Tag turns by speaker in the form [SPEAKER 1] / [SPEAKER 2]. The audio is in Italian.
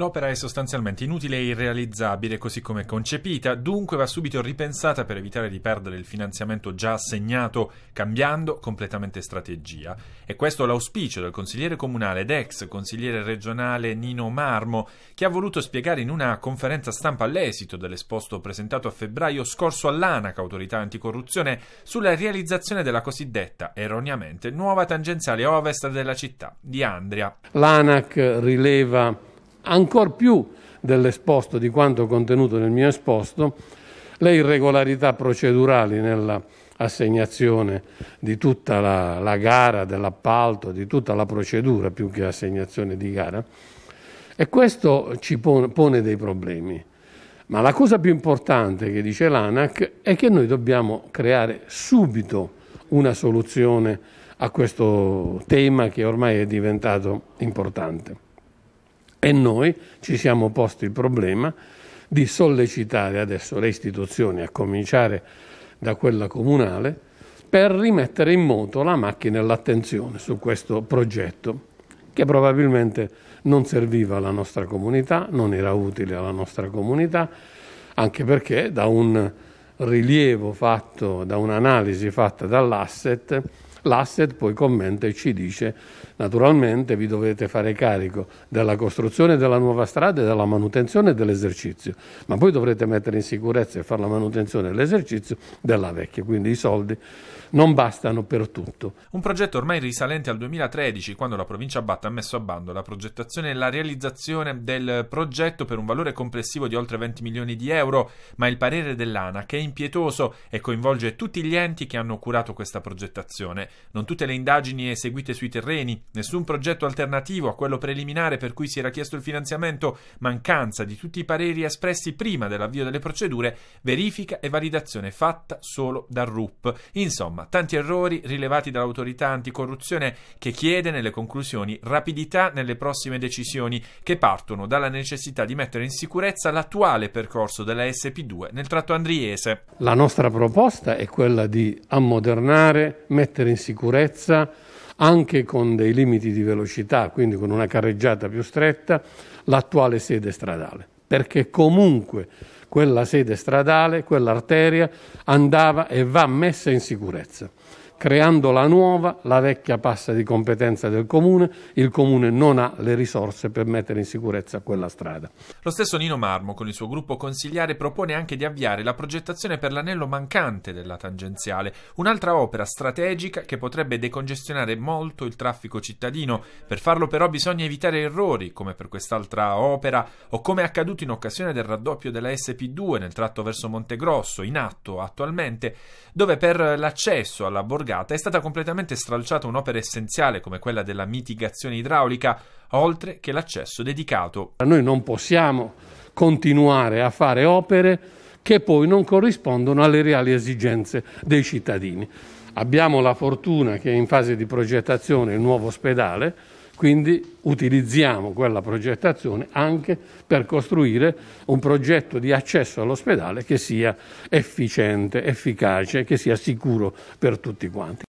[SPEAKER 1] L'opera è sostanzialmente inutile e irrealizzabile così come concepita, dunque va subito ripensata per evitare di perdere il finanziamento già assegnato, cambiando completamente strategia. E questo è l'auspicio del consigliere comunale ed ex consigliere regionale Nino Marmo, che ha voluto spiegare in una conferenza stampa all'esito dell'esposto presentato a febbraio scorso all'ANAC, autorità anticorruzione, sulla realizzazione della cosiddetta, erroneamente, nuova tangenziale ovest della città di Andria.
[SPEAKER 2] L'ANAC rileva ancor più dell'esposto di quanto contenuto nel mio esposto, le irregolarità procedurali nella assegnazione di tutta la, la gara, dell'appalto, di tutta la procedura più che assegnazione di gara. E questo ci pone, pone dei problemi. Ma la cosa più importante che dice l'ANAC è che noi dobbiamo creare subito una soluzione a questo tema che ormai è diventato importante. E noi ci siamo posti il problema di sollecitare adesso le istituzioni, a cominciare da quella comunale, per rimettere in moto la macchina e l'attenzione su questo progetto che probabilmente non serviva alla nostra comunità, non era utile alla nostra comunità, anche perché da un rilievo fatto, da un'analisi fatta dall'asset, L'asset poi commenta e ci dice naturalmente vi dovete fare carico della costruzione della nuova strada e della manutenzione dell'esercizio, ma poi dovrete mettere in sicurezza e fare la manutenzione e l'esercizio della vecchia, quindi i soldi non bastano per tutto.
[SPEAKER 1] Un progetto ormai risalente al 2013, quando la provincia Batta ha messo a bando la progettazione e la realizzazione del progetto per un valore complessivo di oltre 20 milioni di euro, ma il parere dell'ANA che è impietoso e coinvolge tutti gli enti che hanno curato questa progettazione non tutte le indagini eseguite sui terreni, nessun progetto alternativo a quello preliminare per cui si era chiesto il finanziamento, mancanza di tutti i pareri espressi prima dell'avvio delle procedure, verifica e validazione fatta solo dal RUP. Insomma, tanti errori rilevati dall'autorità anticorruzione che chiede nelle conclusioni rapidità nelle prossime decisioni che partono dalla necessità di mettere in sicurezza l'attuale percorso della SP2 nel tratto andriese.
[SPEAKER 2] La nostra proposta è quella di ammodernare, mettere in sicurezza, anche con dei limiti di velocità, quindi con una carreggiata più stretta, l'attuale sede stradale, perché comunque quella sede stradale, quell'arteria andava e va messa in sicurezza. Creando la nuova, la vecchia passa di competenza del comune, il comune non ha le risorse per mettere in sicurezza quella strada.
[SPEAKER 1] Lo stesso Nino Marmo con il suo gruppo consigliare propone anche di avviare la progettazione per l'anello mancante della tangenziale, un'altra opera strategica che potrebbe decongestionare molto il traffico cittadino. Per farlo però bisogna evitare errori, come per quest'altra opera o come è accaduto in occasione del raddoppio della SP P2 nel tratto verso Montegrosso, in atto attualmente, dove per l'accesso alla borgata è stata completamente stralciata un'opera essenziale come quella della mitigazione idraulica, oltre che l'accesso
[SPEAKER 2] dedicato. Noi non possiamo continuare a fare opere che poi non corrispondono alle reali esigenze dei cittadini. Abbiamo la fortuna che è in fase di progettazione il nuovo ospedale, quindi utilizziamo quella progettazione anche per costruire un progetto di accesso all'ospedale che sia efficiente, efficace, che sia sicuro per tutti quanti.